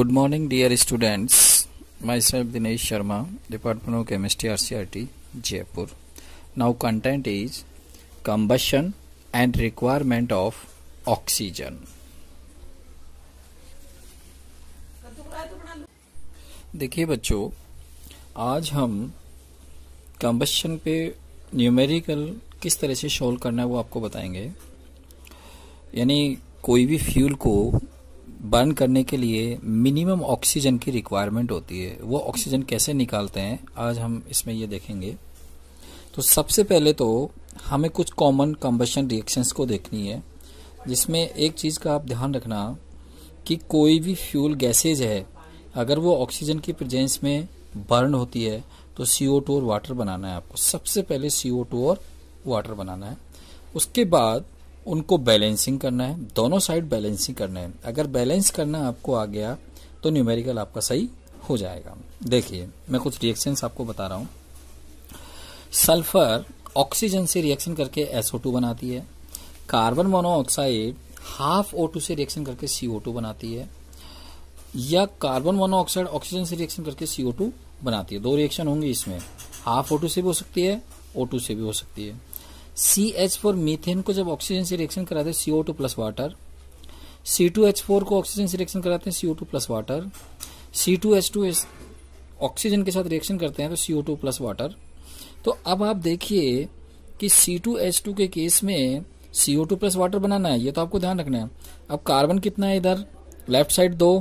Good morning dear students myself Dinesh Sharma department of chemistry R C R T Jaipur now content is combustion and requirement of oxygen देखिए बच्चों आज हम combustion पे numerical किस तरह से शोल्व करना है वो आपको बताएंगे यानी कोई भी फ्यूल को बर्न करने के लिए मिनिमम ऑक्सीजन की रिक्वायरमेंट होती है वो ऑक्सीजन कैसे निकालते हैं आज हम इसमें ये देखेंगे तो सबसे पहले तो हमें कुछ कॉमन कम्बशन रिएक्शंस को देखनी है जिसमें एक चीज़ का आप ध्यान रखना कि कोई भी फ्यूल गैसेज है अगर वो ऑक्सीजन की प्रेजेंस में बर्न होती है तो सी टू और वाटर बनाना है आपको सबसे पहले सी टू और वाटर बनाना है उसके बाद उनको बैलेंसिंग करना है दोनों साइड बैलेंसिंग करना है अगर बैलेंस करना आपको आ गया तो न्यूमेरिकल आपका सही हो जाएगा देखिए मैं कुछ रिएक्शंस आपको बता रहा हूं सल्फर ऑक्सीजन से रिएक्शन करके SO2 बनाती है कार्बन मोनोऑक्साइड हाफ O2 से रिएक्शन करके CO2 बनाती है या कार्बन मोनोऑक्साइड ऑक्सीजन से रिएक्शन करके CO2 बनाती है दो रिएक्शन होंगे इसमें हाफ O2 से भी हो सकती है O2 से भी हो सकती है सी एच फोर मीथेन को जब ऑक्सीजन से रिएक्शन कराते हैं C O two plus water C two H four को ऑक्सीजन से रिएक्शन कराते हैं CO two plus water C two H two oxygen के साथ रिएक्शन करते हैं तो सीओ टू प्लस वाटर तो अब आप देखिए कि सी टू एच टू के केस में सीओ टू प्लस वाटर बनाना है ये तो आपको ध्यान रखना है अब कार्बन कितना है इधर लेफ्ट साइड दो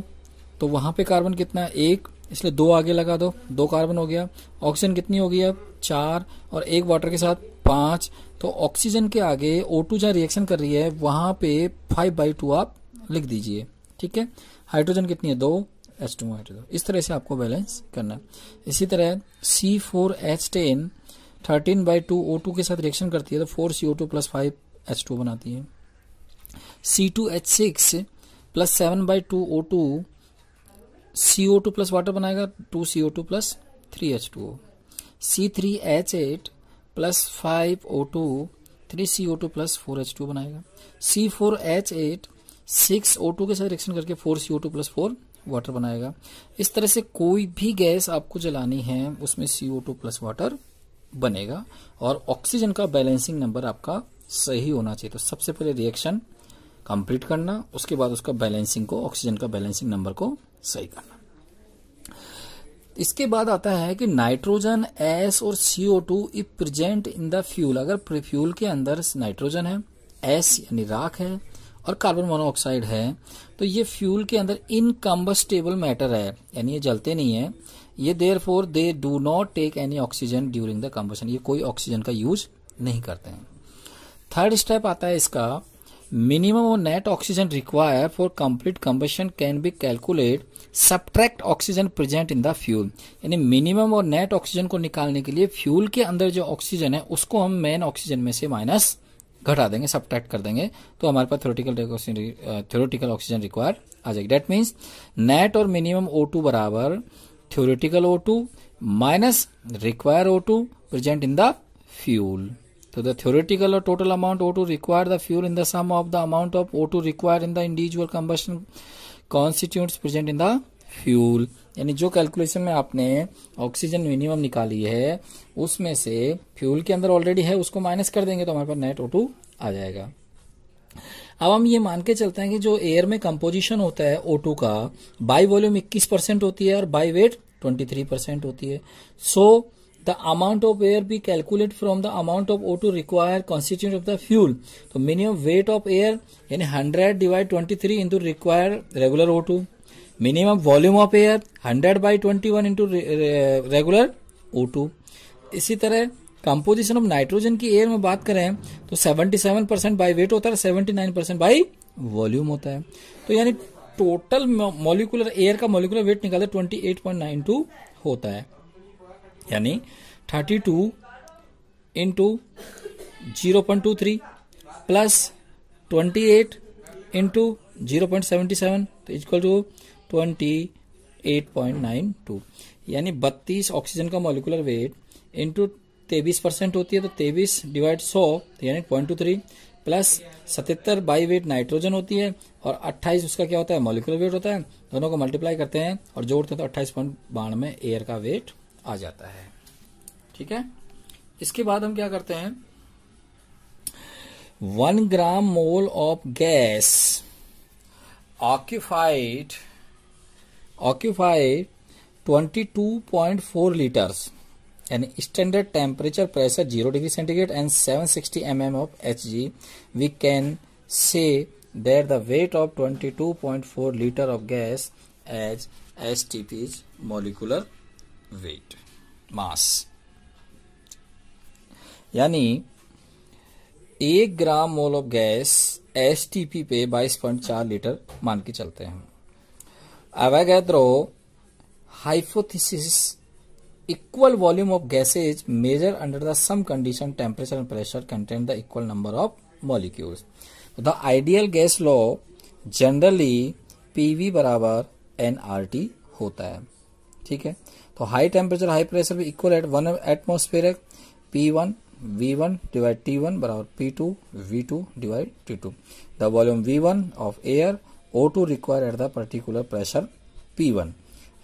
तो वहां पे कार्बन कितना है एक इसलिए दो आगे लगा दो दो कार्बन हो गया ऑक्सीजन कितनी गई अब चार और एक वाटर के साथ पांच तो ऑक्सीजन के आगे ओ टू जहाँ रिएक्शन कर रही है वहां पे फाइव बाई टू आप लिख दीजिए ठीक है हाइड्रोजन कितनी है दो एच टू हाइड्रोजन इस तरह से आपको बैलेंस करना है इसी तरह C four H ten thirteen by two O two के साथ रिएक्शन करती है तो four C O two plus five H two बनाती है C two H six plus seven by two O two C O two plus water बनाएगा two C O two plus three H two O C three H eight plus five O two three C O two plus four H to बनाएगा C four H eight six O two के साथ reaction करके four C O two plus four water बनाएगा इस तरह से कोई भी गैस आपको जलानी है उसमें C O two plus water बनेगा और ऑक्सीजन का बैलेंसिंग नंबर आपका सही होना चाहिए तो सबसे पहले रिएक्शन कंप्लीट करना उसके बाद उसका बैलेंसिंग को ऑक्सीजन का बैलेंसिंग नंबर को सही करना इसके बाद आता है कि नाइट्रोजन एस और CO two is present in the fuel अगर फ्यूल के अंदर नाइट्रोजन है एस यानी राख है और कार्बन मोनोऑक्साइड है तो ये फ्यूल के अंदर इनकम्बस्टेबल मैटर है यानी ये जलते नहीं है ये therefore they do not take any oxygen during the combustion ये कोई ऑक्सीजन का यूज नहीं करते हैं थर्ड स्टेप आता है इसका मिनिमम और net oxygen require for complete combustion can be calculate subtract oxygen present in the fuel यानी मिनिमम और नेट ऑक्सीजन को निकालने के लिए फ्यूल के अंदर जो ऑक्सीजन है उसको हम मेन ऑक्सीजन में से माइनस घटा देंगे सब्ट्रैक्ट कर देंगे तो हमारे पास थ्योरेटिकल थ्योरेटिकल ऑक्सीजन रिक्वायर आ जाएगी डेट मीन्स नेट और मिनिमम ओ टू बराबर theoretical O two minus require O two present in the fuel So the theoretical or total amount O2 required the fuel in the sum of the amount of O2 required in the individual combustion constituents present in the fuel यानी जो calculation में आपने oxygen minimum निकाली है उसमें से fuel के अंदर ऑलरेडी है उसको माइनस कर देंगे तो हमारे पास नेट ओ आ जाएगा अब हम ये मान के चलते हैं कि जो एयर में कंपोजिशन होता है O2 का बाई वॉल्यूम 21 परसेंट होती है और बाई वेट 23 परसेंट होती है सो so, the amount of air be calculated from the amount of O2 required constituent of the fuel. So minimum weight of air यानी 100 divide 23 into required regular O2. Minimum volume of air 100 by 21 into regular O2. इसी तरह composition of nitrogen की air में बात करें तो 77 percent by wait होता है 79 परसेंट बाई वॉल्यूम होता है तो यानी टोटल मोलिकुलर एयर का मोलिकुलर वेट निकालते 28.92 होता है यानी thirty two into zero point two three plus twenty eight into zero point seventy seven तो is equal to twenty eight point nine two यानी बत्तीस ऑक्सीजन का मोलिकुलर वेट इंटू तेबीस परसेंट होती है तो तेबीस डिवाइड सौ तो यानी पॉइंट टू थ्री प्लस सतहत्तर बाई वेट नाइट्रोजन होती है और अट्ठाईस उसका क्या होता है मोलिकुलर वेट होता है दोनों को मल्टीप्लाई करते हैं और जोड़ते हैं तो अट्ठाईस पॉइंट बानवे एयर का वेट आ जाता है ठीक है इसके बाद हम क्या करते हैं one gram mole of gas occupied occupied twenty two point four litres यानी standard temperature pressure zero degree centigrade and seven sixty M of H G we can say there the weight of twenty two point four litre of gas H S T P's molecular weight mass यानी एक gram mole of gas as पे बाईस पॉइंट चार litre मान के चलते हैं Avogadro hypothesis equal volume of gases measure under the same condition temperature and pressure contain the equal number of molecules the ideal gas law generally P V बराबर N होता है ठीक है तो हाई टेम्परेचर हाई प्रेशर भी equal at one है P one V one divide T one बराबर P two V two divide T two the volume V one of air O two require at the particular pressure P one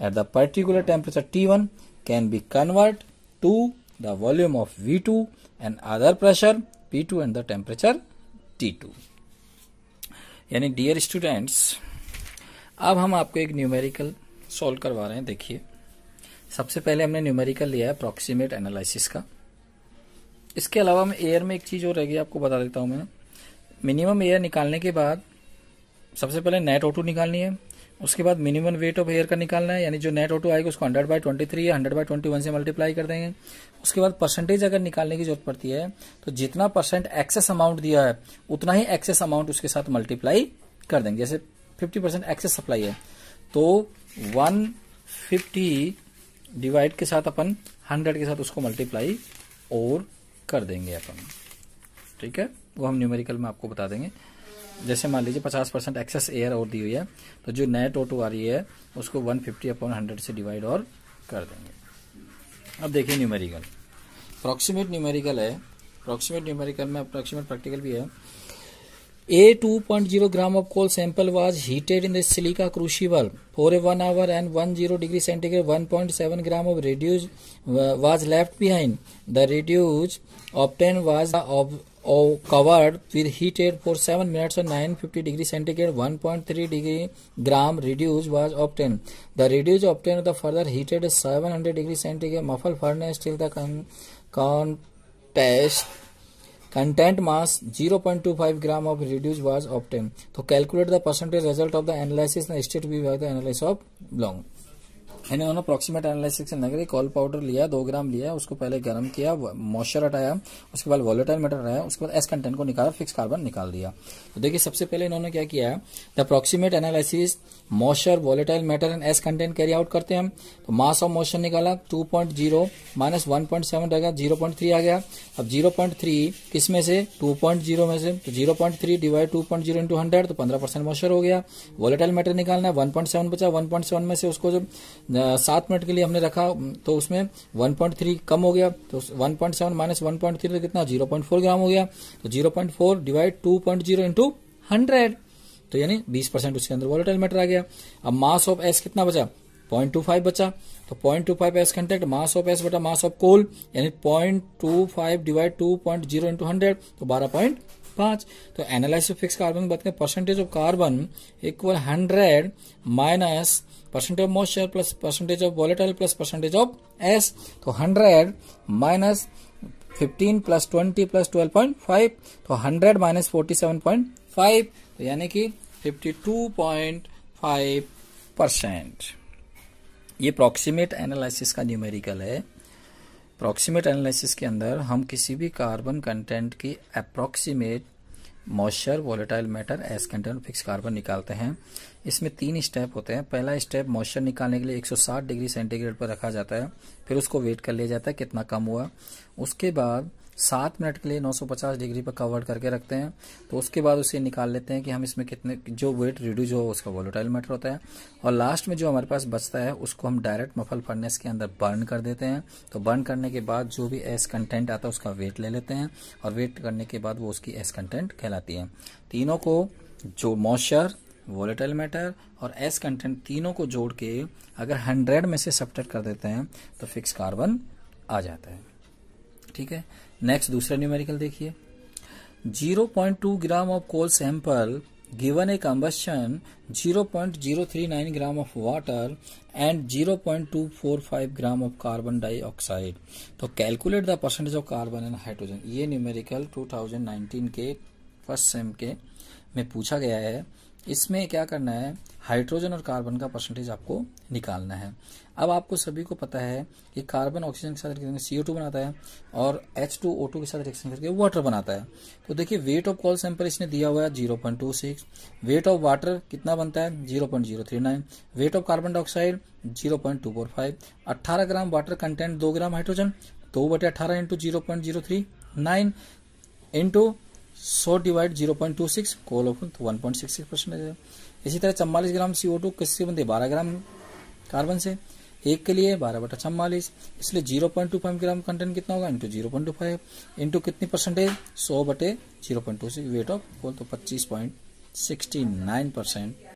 eight the particular temperature T one can be convert to the volume of V two and other pressure P two and the temperature T two यानी dear students अब हम आपको एक numerical solve करवा रहे हैं देखिए सबसे पहले हमने न्यूमेरिकल लिया है अप्रोक्सीमेट एनालिसिस का इसके अलावा मैं एयर में एक चीज़ और रहेगी आपको बता देता हूँ मैं मिनिमम एयर निकालने के बाद सबसे पहले नेट ऑटो निकालनी है उसके बाद मिनिमम वेट ऑफ एयर का निकालना है यानी जो नेट ऑटो आएगा उसको हंड्रेड बाई ट्वेंटी थ्री या हंड्रेड बाई ट्वेंटी वन से मल्टीप्लाई कर देंगे उसके बाद परसेंटेज अगर निकालने की जरूरत पड़ती है तो जितना परसेंट एक्सेस अमाउंट दिया है उतना ही एक्सेस अमाउंट उसके साथ मल्टीप्लाई कर देंगे जैसे फिफ्टी परसेंट एक्सेस सप्लाई है तो वन फिफ्टी डिवाइड के साथ अपन हंड्रेड के साथ उसको मल्टीप्लाई और कर देंगे अपन ठीक है वो हम न्यूमेरिकल में आपको बता देंगे जैसे मान लीजिए पचास परसेंट एक्सेस एयर और दी हुई है तो जो नए टोटो आ रही है उसको वन फिफ्टी अपॉन हंड्रेड से डिवाइड और कर देंगे अब देखिए न्यूमेरिकल अप्रोक्सीमेट न्यूमेरिकल है अप्रोक्सीमेट न्यूमेरिकल में अप्रोक्सीमेट प्रैक्टिकल भी है A 2.0 gram of coal sample was heated in the silica crucible for one hour and 10 degree centigrade 1.7 gram of uh, was left behind. The reduce obtained was of, of covered with heated for seven minutes on 950 degree centigrade 1.3 degree gram reduce was obtained. The reduce obtained the further heated 700 degree centigrade muffle furnace till the con contest content mass 0.25 gram of reduce was obtained so calculate the percentage result of the analysis and state we have the analysis of long मैंने उन्होंने approximate analysis से नगरी call powder लिया दो ग्राम लिया उसको पहले गर्म किया मॉइस्चर हटाया उसके बाद वॉलेटाइल मेटर हटाया उसके बाद एस कंटेंट को निकाला फिक्स कार्बन निकाल दिया तो देखिए सबसे पहले इन्होंने क्या किया the approximate analysis moisture volatile matter and ash content carry out करते हैं तो मास ऑफ मॉइस्चर निकाला two point zero minus one point seven रहेगा जीरो पॉइंट थ्री आ गया अब जीरो पॉइंट थ्री किस में से टू पॉइंट जीरो में से तो zero point three divide two point zero into hundred तो पंद्रह परसेंट मॉइस्चर हो गया वॉलेटाइल मैटर निकालना है वन पॉइंट सेवन बचा वन पॉइंट सेवन में से उसको जब सात मिनट के लिए हमने रखा तो उसमें 1.3 कम हो गया तो 1.7 point seven minus one point three कितना 0.4 ग्राम हो गया तो 0.4 point four divide two point zero into hundred तो यानी 20 परसेंट उसके अंदर वॉलेटाइल मैटर आ गया अब मास ऑफ एस कितना बचा 0.25 बचा तो 0.25 two five ash content mass of ash बटा मास ऑफ कोल यानी point two five divide two point zero into hundred तो 12.5 पांच तो एनालाइज ऑफ फिक्स कार्बन की बात करें percentage of carbon equal hundred minus percentage of moisture plus percentage of volatile plus percentage of ash तो hundred minus fifteen plus twenty plus twelve point five तो hundred minus forty seven point five तो यानी कि fifty two point five percent ये proximate analysis का numerical है approximate analysis के अंदर हम किसी भी कार्बन कंटेंट की approximate moisture volatile matter ash content fix carbon निकालते हैं इसमें तीन स्टेप होते हैं पहला स्टेप मॉइस्चर निकालने के लिए 160 डिग्री सेंटीग्रेड पर रखा जाता है फिर उसको वेट कर लिया जाता है कितना कम हुआ उसके बाद सात मिनट के लिए 950 डिग्री पर कवर करके रखते हैं तो उसके बाद उसे निकाल लेते हैं कि हम इसमें कितने जो वेट रिड्यूज हो उसका वोलोटाइल मैटर होता है और लास्ट में जो हमारे पास बचता है उसको हम डायरेक्ट मफल फर्नेस के अंदर बर्न कर देते हैं तो बर्न करने के बाद जो भी एस कंटेंट आता है उसका वेट ले लेते हैं और वेट करने के बाद वो उसकी एस कंटेंट कहलाती है तीनों को जो मॉइस्चर वोलेटाइल मैटर और एस कंटेंट तीनों को जोड़ के अगर हंड्रेड में से सब्टेक्ट कर देते हैं तो फिक्स कार्बन आ जाता है ठीक है नेक्स्ट दूसरा न्यूमेरिकल देखिए 0.2 gram of coal sample given a combustion 0.039 gram of water and 0.245 gram of carbon dioxide तो calculate the percentage of carbon and hydrogen ये न्यूमेरिकल 2019 के फर्स्ट सेम के में पूछा गया है इसमें क्या करना है हाइड्रोजन और कार्बन का परसेंटेज आपको निकालना है अब आपको सभी को पता है कि कार्बन ऑक्सीजन के साथ रिएक्शन टू बनाता है और एच टू ओ टू के साथ रिएक्शन करके वाटर बनाता है तो देखिए वेट ऑफ कॉल सैंपल इसने दिया हुआ है zero point two six weight of water कितना बनता है zero point zero three nine weight of carbon dioxide zero point two four five अट्ठारह ग्राम वाटर कंटेंट दो ग्राम हाइड्रोजन दो बटे अट्ठारह into zero point zero three nine into सौ divide zero point two six coal option तो one point six six इसी तरह चम्बालीस ग्राम CO two किससे बनते बारह ग्राम कार्बन से एक के लिए बारह बटा चम्बालीस इसलिए zero point two five gram content कितना होगा into zero point two five into कितनी परसेंटेज सो बटे zero point two six weight of coal तो पच्चीस पॉइंट सिक्सटी नाइन परसेंट